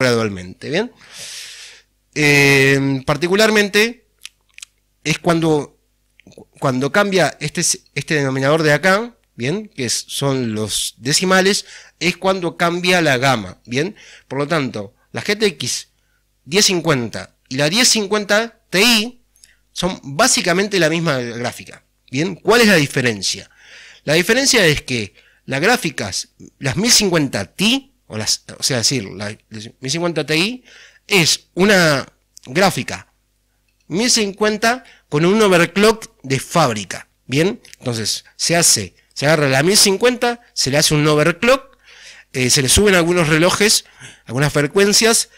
gradualmente, ¿bien? Eh, particularmente es cuando, cuando cambia este, este denominador de acá, ¿bien? Que son los decimales, es cuando cambia la gama, ¿bien? Por lo tanto, la GTX 1050 y la 1050 Ti son básicamente la misma gráfica, ¿bien? ¿Cuál es la diferencia? La diferencia es que las gráficas, las 1050 Ti, o, o sea, decir, la, 1050 Ti es una gráfica 1050 con un overclock de fábrica. Bien, entonces se hace, se agarra la 1050, se le hace un overclock, eh, se le suben algunos relojes, algunas frecuencias,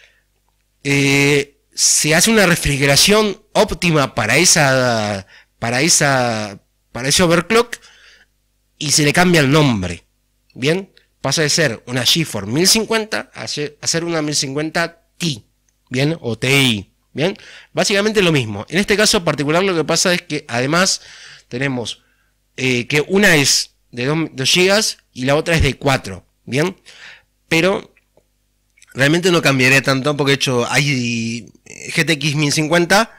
eh, se hace una refrigeración óptima para esa, para esa, para ese overclock y se le cambia el nombre. Bien, pasa de ser una GeForce 1050 a ser una 1050 Ti, ¿bien? O TI, ¿bien? Básicamente lo mismo. En este caso particular lo que pasa es que además tenemos eh, que una es de 2, GB y la otra es de 4, ¿bien? Pero realmente no cambiaré tanto porque he hecho hay GTX 1050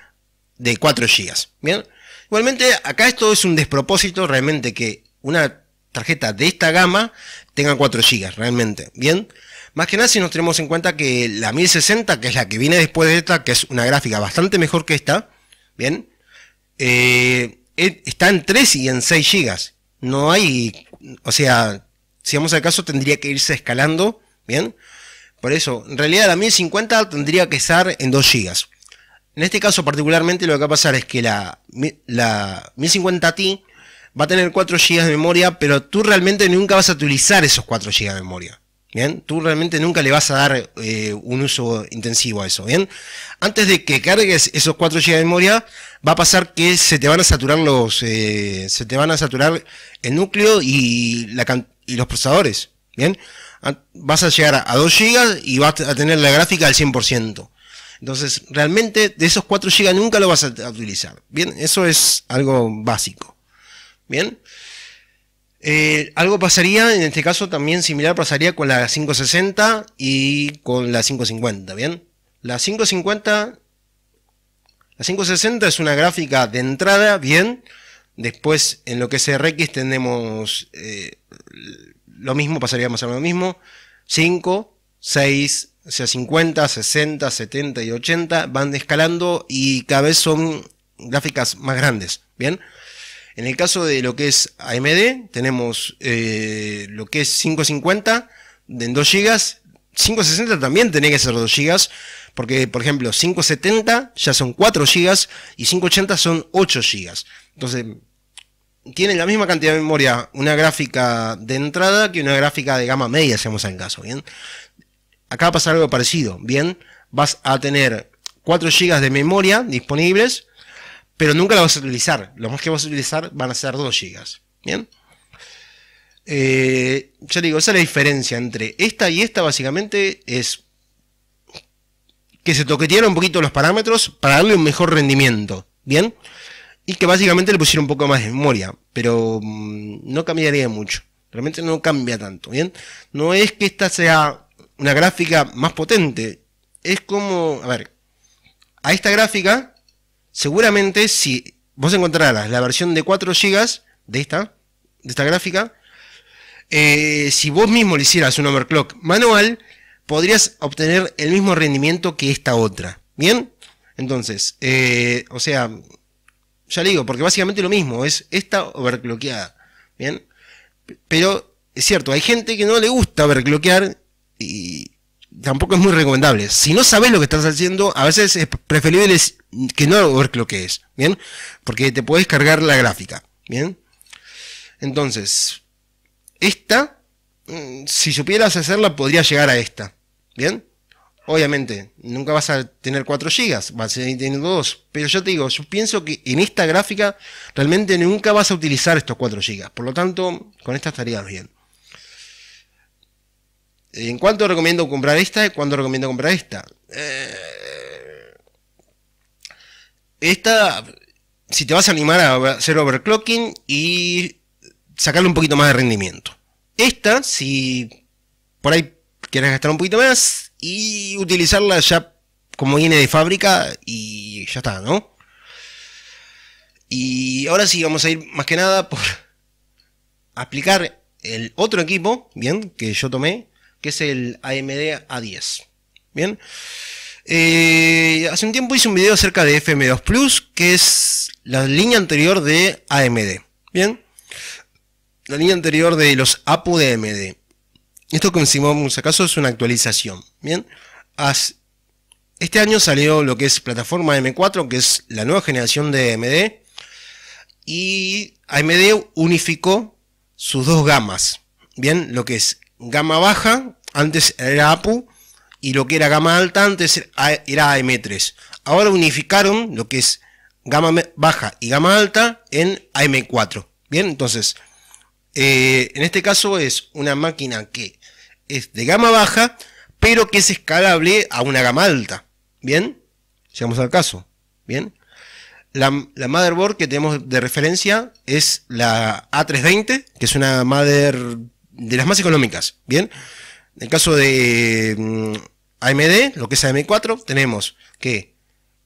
de 4 GB, ¿bien? Igualmente acá esto es un despropósito realmente que una tarjeta de esta gama tenga 4 GB realmente. Bien, más que nada si nos tenemos en cuenta que la 1060, que es la que viene después de esta, que es una gráfica bastante mejor que esta, bien, eh, e, está en 3 y en 6 GB. No hay, o sea, si vamos al caso tendría que irse escalando, bien. Por eso, en realidad la 1050 tendría que estar en 2 GB. En este caso particularmente lo que va a pasar es que la, la 1050 Ti va a tener 4 GB de memoria, pero tú realmente nunca vas a utilizar esos 4 GB de memoria. Bien, tú realmente nunca le vas a dar eh, un uso intensivo a eso. Bien, antes de que cargues esos 4 GB de memoria, va a pasar que se te van a saturar los, eh, se te van a saturar el núcleo y, la, y los procesadores. Bien, vas a llegar a 2 GB y vas a tener la gráfica al 100%. Entonces, realmente de esos 4 GB nunca lo vas a utilizar. Bien, eso es algo básico. ¿Bien? Eh, algo pasaría, en este caso también similar pasaría con la 560 y con la 550, ¿bien? La 550, 560 es una gráfica de entrada, ¿bien? Después en lo que es RX tenemos eh, lo mismo, pasaría más o menos lo mismo. 5, 6, o sea, 50, 60, 70 y 80 van escalando y cada vez son gráficas más grandes, ¿bien? En el caso de lo que es AMD, tenemos eh, lo que es 550 en 2 GB. 560 también tiene que ser 2 GB, porque por ejemplo 570 ya son 4 GB y 580 son 8 GB. Entonces, tiene la misma cantidad de memoria una gráfica de entrada que una gráfica de gama media, si hacemos en caso, ¿bien? Acá pasa algo parecido, ¿bien? Vas a tener 4 GB de memoria disponibles pero nunca la vas a utilizar. Lo más que vas a utilizar van a ser 2 GB. Bien. Eh, ya digo, esa es la diferencia entre esta y esta básicamente es que se toquetearon un poquito los parámetros para darle un mejor rendimiento, ¿bien? Y que básicamente le pusieron un poco más de memoria, pero mm, no cambiaría mucho, realmente no cambia tanto, ¿bien? No es que esta sea una gráfica más potente, es como, a ver, a esta gráfica seguramente si vos encontraras la versión de 4 GB de esta, de esta gráfica, eh, si vos mismo le hicieras un overclock manual, podrías obtener el mismo rendimiento que esta otra. ¿Bien? Entonces, eh, o sea, ya le digo, porque básicamente lo mismo, es esta overclockeada. ¿Bien? Pero es cierto, hay gente que no le gusta overclockear y, tampoco es muy recomendable. Si no sabes lo que estás haciendo, a veces es preferible que no ver lo que es, ¿bien? Porque te puedes cargar la gráfica, ¿bien? Entonces, esta, mm, si supieras hacerla, podría llegar a esta, ¿bien? Obviamente, nunca vas a tener 4 GB, vas a tener 2, pero yo te digo, yo pienso que en esta gráfica realmente nunca vas a utilizar estos 4 GB, por lo tanto, con esta estarías bien. ¿En cuánto recomiendo comprar esta? ¿Cuánto recomiendo comprar esta? Eh, esta, si te vas a animar a hacer overclocking y sacarle un poquito más de rendimiento. Esta, si por ahí quieres gastar un poquito más y utilizarla ya como viene de fábrica y ya está, ¿no? Y ahora sí, vamos a ir más que nada por aplicar el otro equipo, bien, que yo tomé, que es el AMD A10. Bien. Eh, hace un tiempo hice un video acerca de FM2 Plus, que es la línea anterior de AMD. Bien. La línea anterior de los APU de AMD. Esto que muchos acaso es una actualización. Bien. este año salió lo que es plataforma M4, que es la nueva generación de AMD. Y AMD unificó sus dos gamas. Bien, lo que es gama baja, antes era APU, y lo que era gama alta antes era AM3. Ahora unificaron lo que es gama baja y gama alta en AM4. Bien, entonces, eh, en este caso es una máquina que es de gama baja, pero que es escalable a una gama alta. Bien, llegamos al caso. Bien, la, la motherboard que tenemos de referencia es la A320, que es una mother de las más económicas, ¿bien? En el caso de mm, AMD, lo que es AM4, tenemos que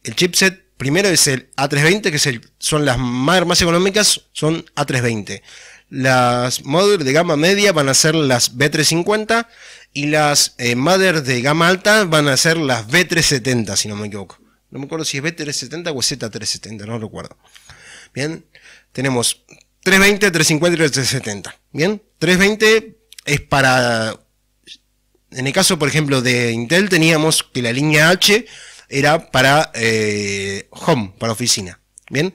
el chipset primero es el A320, que son las más, más económicas, son A320. Las mother de gama media van a ser las B350 y las eh, madres de gama alta van a ser las B370, si no me equivoco. No me acuerdo si es B370 o Z370, no recuerdo. Bien, tenemos 320, 350 y 370. Bien, 320 es para... En el caso, por ejemplo, de Intel teníamos que la línea H era para eh, home, para oficina. Bien,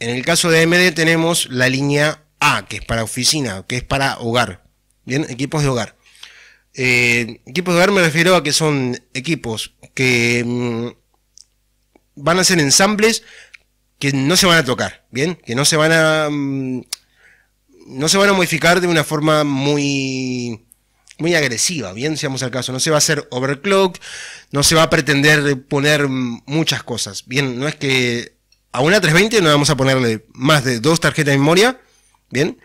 en el caso de AMD tenemos la línea A, que es para oficina, que es para hogar. Bien, equipos de hogar. Eh, equipos de hogar me refiero a que son equipos que mm, van a ser ensambles que no se van a tocar, ¿bien? Que no se van a... Mm, no se van a modificar de una forma muy muy agresiva, bien, seamos al caso. No se va a hacer overclock, no se va a pretender poner muchas cosas. Bien, no es que a una 320 no vamos a ponerle más de dos tarjetas de memoria, bien.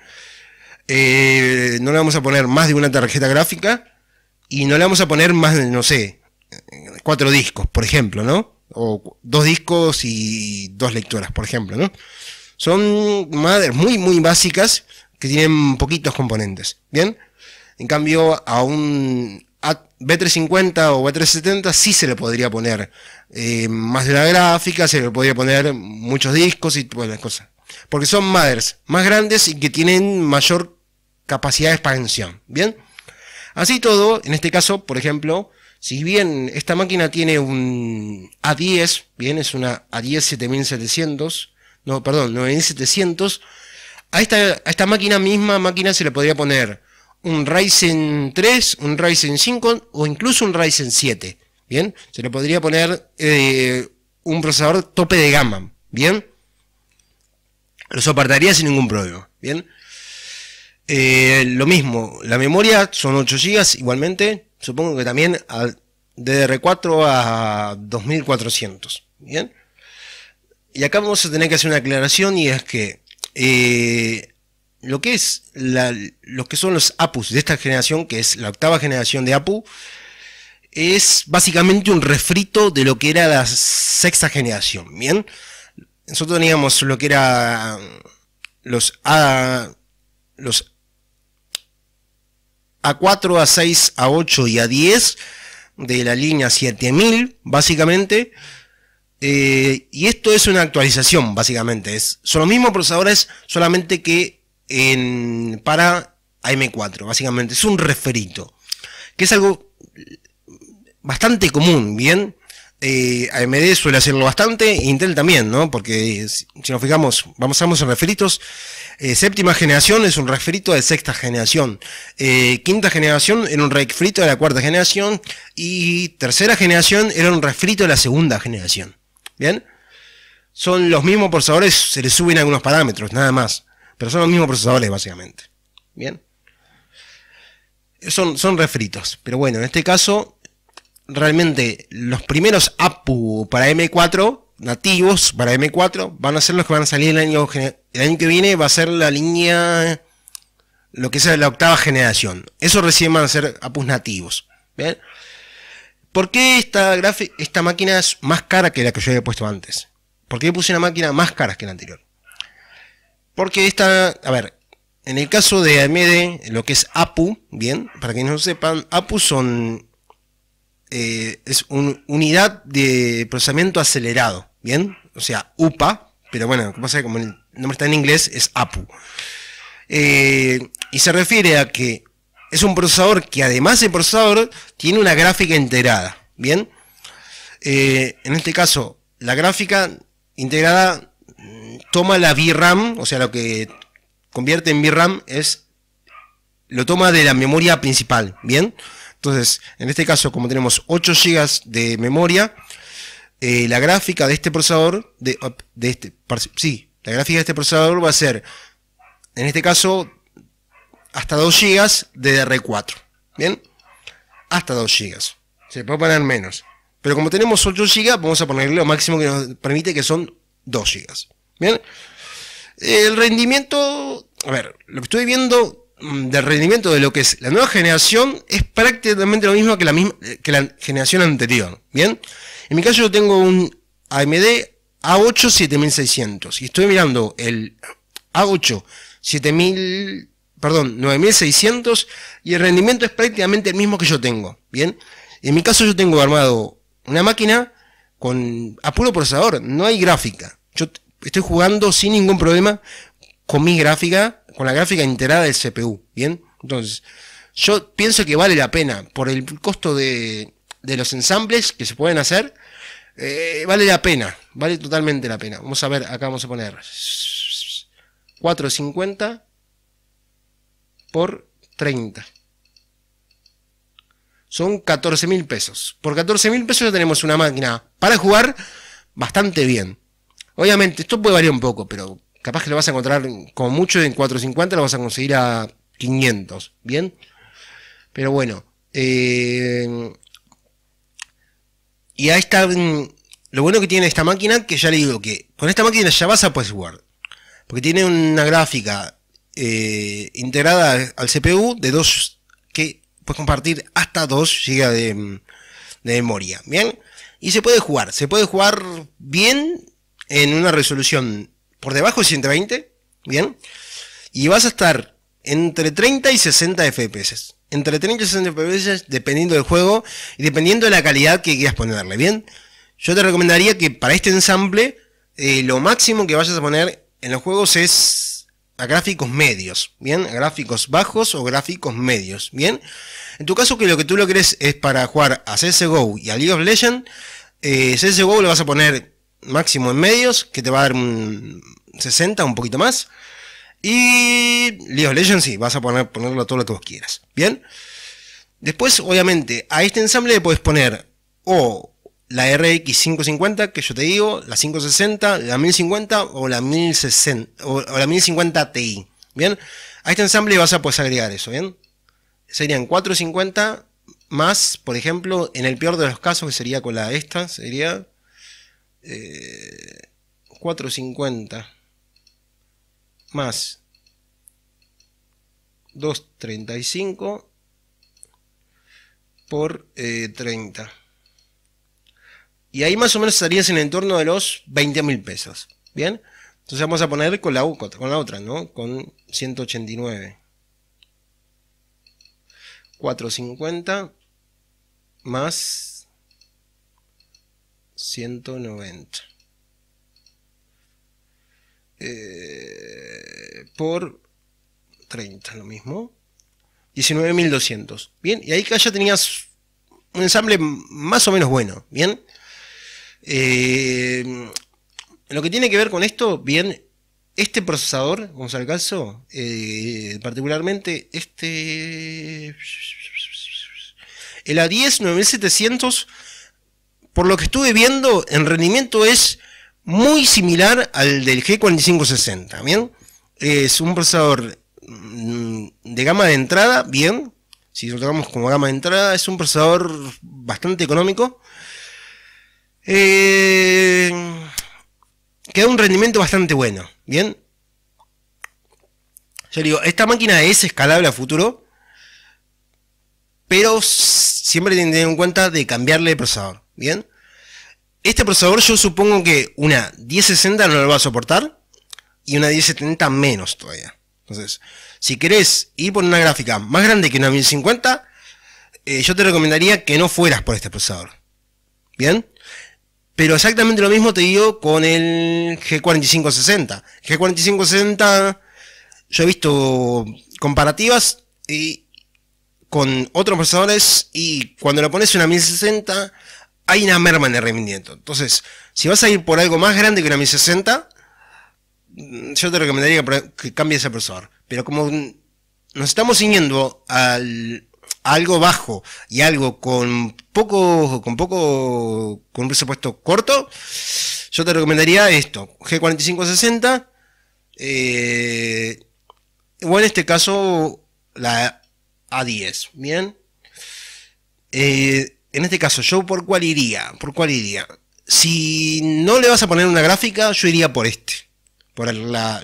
Eh, no le vamos a poner más de una tarjeta gráfica y no le vamos a poner más de, no sé, cuatro discos, por ejemplo, ¿no? o dos discos y dos lecturas, por ejemplo, Son madres muy, muy básicas que tienen poquitos componentes, ¿bien? En cambio, a un B350 o B370 sí se le podría poner eh, más de la gráfica, se le podría poner muchos discos y todas las cosas. Porque son madres más grandes y que tienen mayor capacidad de expansión, ¿bien? Así todo, en este caso, por ejemplo, si bien esta máquina tiene un A10, bien, es una A10 7700, no, perdón, 9700, a esta, esta máquina misma máquina se le podría poner un Ryzen 3, un Ryzen 5 o incluso un Ryzen 7, bien, se le podría poner eh, un procesador tope de gama, bien, lo soportaría sin ningún problema, bien. Eh, lo mismo, la memoria son 8 GB igualmente, supongo que también al DDR4 a 2400. Bien. Y acá vamos a tener que hacer una aclaración y es que eh, lo que es que son los APUs de esta generación, que es la octava generación de APU, es básicamente un refrito de lo que era la sexta generación. Bien, nosotros teníamos lo que era mm, los A, los a 4, a 6, a 8 y a 10 de la línea 7000, básicamente. Eh, y esto es una actualización, básicamente. Es, son los mismos procesadores, solamente que en, para AM4, básicamente. Es un referito, que es algo bastante común, ¿bien? Eh, AMD suele hacerlo bastante, Intel también, ¿no? Porque si, nos fijamos, vamos a referitos, eh, séptima generación es un refrito de sexta generación, eh, quinta generación era un refrito de la cuarta generación y tercera generación era un refrito de la segunda generación, ¿bien? Son los mismos procesadores, se les suben algunos parámetros, nada más, pero son los mismos procesadores básicamente, ¿bien? Son, refritos, pero bueno, en este caso realmente los primeros APU para M4, nativos para M4, van a ser los que van a salir el año, el año que viene, va a ser la línea, lo que es la octava generación. Eso recién van a ser APUs nativos. ¿Ven? ¿Por qué esta, esta máquina es más cara que la que yo había puesto antes? ¿Por qué puse una máquina más cara que la anterior? Porque esta, a ver, en el caso de AMD, lo que es APU, bien, para que no sepan, APU son eh, es una unidad de procesamiento acelerado, ¿bien? O sea, UPA, pero bueno, como el nombre está en inglés, es APU. Eh, y se refiere a que es un procesador que además de procesador tiene una gráfica integrada, ¿bien? Eh, en este caso, la gráfica integrada mm, toma la VRAM, o sea, lo que convierte en VRAM es, lo toma de la memoria principal, ¿bien? bien entonces, en este caso, como tenemos 8 GB de memoria, eh, la gráfica de este procesador, de, este, sí, la gráfica de este procesador va a ser, en este caso, hasta 2 GB de DR4. ¿Bien? Hasta 2 GB. Se puede poner menos. Pero como tenemos 8 GB, vamos a ponerle lo máximo que nos permite, que son 2 GB. ¿Bien? El rendimiento, a ver, lo que estoy viendo Mm, del rendimiento de lo que es la nueva generación es prácticamente lo mismo que la, misma, que la generación anterior. Bien, en mi caso yo tengo un AMD A8 7600 y estoy mirando el A8 7000, perdón, 9600 y el rendimiento es prácticamente el mismo que yo tengo. Bien, en mi caso yo tengo armado una máquina con a puro procesador, no hay gráfica. Yo estoy jugando sin ningún problema con mi gráfica, con la gráfica integrada del CPU, ¿bien? Entonces, yo pienso que vale la pena, por el costo de, los ensambles que se pueden hacer, eh, vale la pena, vale totalmente la pena. Vamos a ver, acá vamos a poner 4.50 por 30. Son 14 mil pesos. Por 14 mil pesos ya tenemos una máquina para jugar bastante bien. Obviamente, esto puede variar un poco, pero capaz que lo vas a encontrar como mucho en 450, lo vas a conseguir a 500, ¿bien? Pero bueno, eh, y a está mm, lo bueno que tiene esta máquina, que ya le digo que con esta máquina ya vas a jugar. porque tiene una gráfica eh, integrada al CPU de 2, que puedes compartir hasta 2 GB de memoria, ¿bien? Y se puede jugar, se puede jugar bien en una resolución por debajo de 120, ¿bien? Y vas a estar entre 30 y 60 FPS. Entre 30 y 60 FPS dependiendo del juego y dependiendo de la calidad que quieras ponerle, ¿bien? Yo te recomendaría que para este ensamble eh, lo máximo que vayas a poner en los juegos es a gráficos medios, ¿bien? gráficos bajos o gráficos medios, ¿bien? En tu caso que lo que tú lo crees es para jugar a CSGO y a League of Legends, eh, CSGO lo vas a poner máximo en medios, que te va a dar un 60, un poquito más. Y League of Legends, vas a poner, ponerlo todo lo que vos quieras. Bien. Después, obviamente, a este ensamble le podés poner o la RX 550, que yo te digo, la 560, la 1050 o la 1060, o, la 1050 Ti. Bien. A este ensamble vas a poder agregar eso, ¿bien? Serían 450 más, por ejemplo, en el peor de los casos, que sería con la esta, sería eh, 4.50 más 2.35 por 30. Eh, y ahí más o menos estarías en el entorno de los 20 mil pesos. ¿Bien? Entonces vamos a poner con la, con la otra, ¿no? Con 189. 450 más 190. Eh, por 30, lo mismo. 19.200. Bien, y ahí que ya tenías un ensamble más o menos bueno. Bien. Eh, lo que tiene que ver con esto, bien, este procesador, vamos al caso, eh, particularmente este... El A10 9700 por lo que estuve viendo, en rendimiento es muy similar al del G4560, ¿bien? Es un procesador mm, de gama de entrada, bien. Si lo tomamos como gama de entrada, es un procesador bastante económico. Eh, Queda un rendimiento bastante bueno, ¿bien? Yo digo, esta máquina es escalable a futuro, pero siempre teniendo en cuenta de cambiarle el procesador. ¿Bien? Este procesador yo supongo que una 1060 no lo va a soportar y una 1070 menos todavía. Entonces, si querés ir por una gráfica más grande que una 1050, eh, yo te recomendaría que no fueras por este procesador. ¿Bien? Pero exactamente lo mismo te digo con el G4560. G4560, yo he visto comparativas con otros procesadores y cuando lo pones en una 1060 hay una merma en el rendimiento. Entonces, si vas a ir por algo más grande que una Mi60, mm, yo te recomendaría que, cambies el procesador. Pero como nos estamos siguiendo al, algo bajo y algo con poco, con poco, con un presupuesto corto, yo te recomendaría esto, G4560, eh, o en este caso la A10, ¿bien? Eh, en este caso, yo por cuál iría, por cuál iría. Si no le vas a poner una gráfica, yo iría por este. Por la,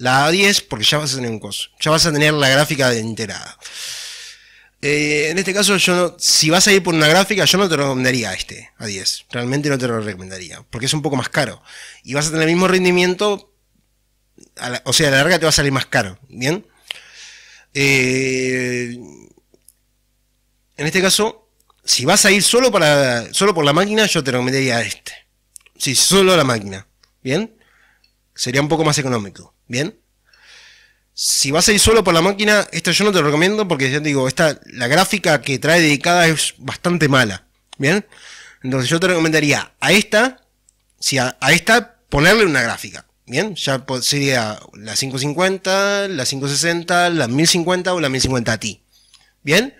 A10, eh, porque ya vas a tener un costo. Ya vas a tener la gráfica enterada. Eh, en este caso, yo si vas a ir por una gráfica, yo no te recomendaría este a 10. Realmente no te lo recomendaría, porque es un poco más caro. Y vas a tener el mismo rendimiento, o sea, a la larga te va a salir más caro, ¿bien? Eh, en este caso, si vas a ir solo, para, solo por la máquina, yo te recomendaría a este. Si solo la máquina, ¿bien? Sería un poco más económico, ¿bien? Si vas a ir solo por la máquina, esta yo no te recomiendo porque ya te digo, esta, la gráfica que trae dedicada es bastante mala, ¿bien? Entonces yo te recomendaría a esta, si a, esta ponerle una gráfica, ¿bien? Ya sería la 550, la 560, la 1050 o la 1050 a ti, ¿bien?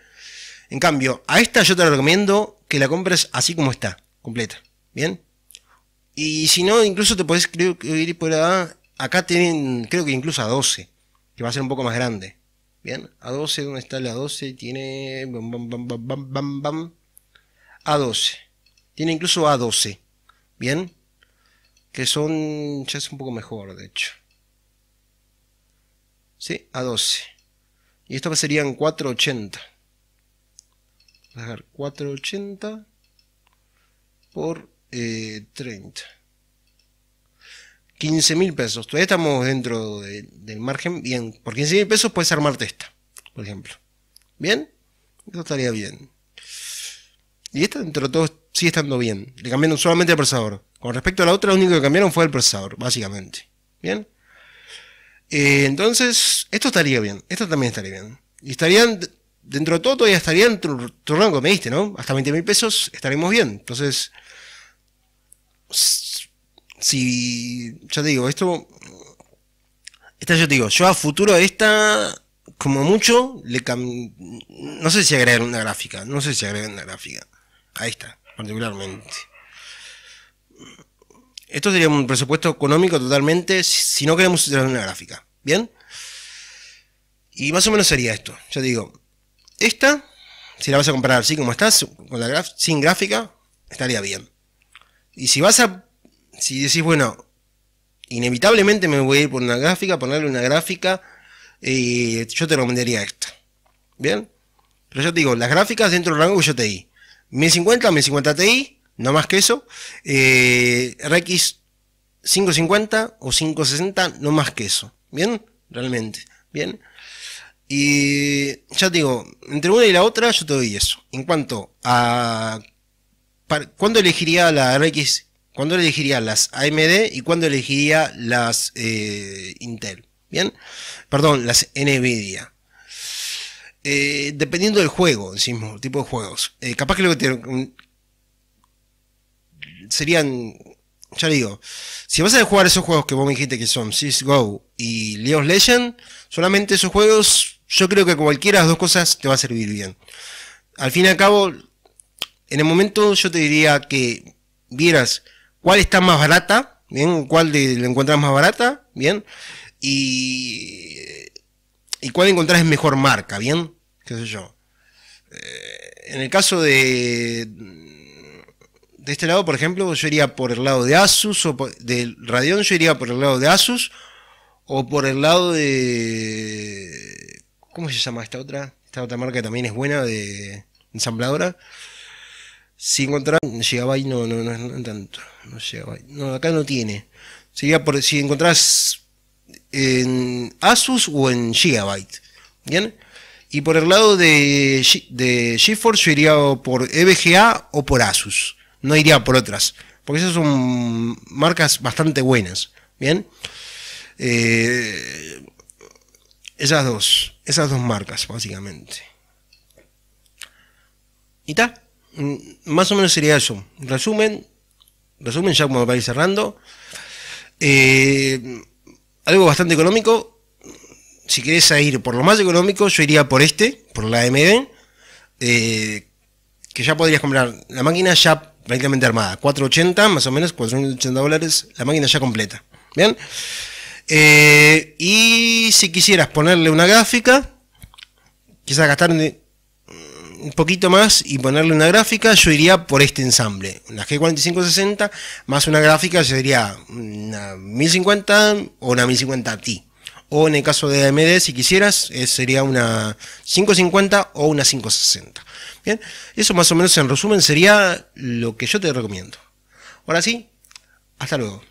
En cambio, a esta yo te recomiendo que la compres así como está, completa. ¿Bien? Y si no, incluso te podés creo, ir por acá. Acá tienen, creo que incluso a 12, que va a ser un poco más grande. ¿Bien? A 12, ¿dónde está la 12? Tiene... Bam, bam, bam, a 12. Tiene incluso a 12. ¿Bien? Que son... Ya es un poco mejor, de hecho. Sí, a 12. Y esto serían 480. A 480 por 30. Eh, 15 mil pesos. Todavía estamos dentro del margen. Bien, por 15 mil pesos puedes armarte esta, por ejemplo. ¿Bien? esto estaría bien. Y esta, entre de todos, sigue estando bien. Le cambiaron solamente el procesador. Con respecto a la otra, lo único que cambiaron fue el procesador, básicamente. ¿Bien? Eh, entonces, esto estaría bien. Esto también estaría bien. Y estarían dentro de todo todavía estaría en tu, rango, me diste, ¿no? Hasta 20 mil pesos estaremos bien. Entonces, si, ya te digo, esto, esta yo te digo, yo a futuro esta, como mucho, le cam... no sé si agregar una gráfica, no sé si agregar una gráfica. a esta, particularmente. Esto sería un presupuesto económico totalmente, si no queremos hacer una gráfica, ¿bien? Y más o menos sería esto, ya te digo. Esta, si la vas a comprar así como estás, con la sin gráfica, estaría bien. Y si vas a. Si decís, bueno, inevitablemente me voy a ir por una gráfica, ponerle una gráfica, y yo te recomendaría esta. ¿Bien? Pero yo te digo, las gráficas dentro del rango que yo te di. 1050, 1050 Ti, no más que eso. Eh, RX 550 o 560, no más que eso. ¿Bien? Realmente. ¿Bien? Y ya te digo, entre una y la otra yo te doy eso. En cuanto a... ¿Cuándo elegiría la RX? ¿Cuándo elegiría las AMD? ¿Y cuándo elegiría las eh, Intel? ¿Bien? Perdón, las Nvidia. Eh, dependiendo del juego, decimos, tipo de juegos. Eh, capaz que lo que te, mm, serían, ya digo, si vas a jugar esos juegos que vos me dijiste que son GO y League Legend. solamente esos juegos yo creo que cualquiera de las dos cosas te va a servir bien. Al fin y al cabo, en el momento yo te diría que vieras cuál está más barata, ¿bien? ¿Cuál de, encuentras más barata? ¿Bien? Y, cuál encontrás mejor marca, ¿bien? ¿Qué sé yo? Eh, en el caso de, de este lado, por ejemplo, yo iría por el lado de Asus, o del Radeon yo iría por el lado de Asus, o por el lado de ¿Cómo se llama esta otra? Esta otra marca también es buena de ensambladora. Si encontrás, En Gigabyte no, no, no, tanto. No acá no tiene. Sería por si encontrás en Asus o en Gigabyte. ¿Bien? Y por el lado de, de GeForce yo iría por EVGA o por Asus. No iría por otras. Porque esas son marcas bastante buenas. ¿Bien? Eh, esas dos esas dos marcas, básicamente. Y está. Mm, más o menos sería eso. Resumen, resumen ya como a ir cerrando. Eh, algo bastante económico. Si querés ir por lo más económico, yo iría por este, por la AMD. Eh, que ya podrías comprar la máquina ya prácticamente armada. 480, más o menos, 480 dólares, la máquina ya completa. ¿Bien? Eh, y si quisieras ponerle una gráfica, quizás gastar un poquito más y ponerle una gráfica, yo iría por este ensamble. Una G4560 más una gráfica sería una 1050 o una 1050 Ti. O en el caso de AMD, si quisieras, eh, sería una 550 o una 560. Bien, eso más o menos en resumen sería lo que yo te recomiendo. Ahora sí, hasta luego.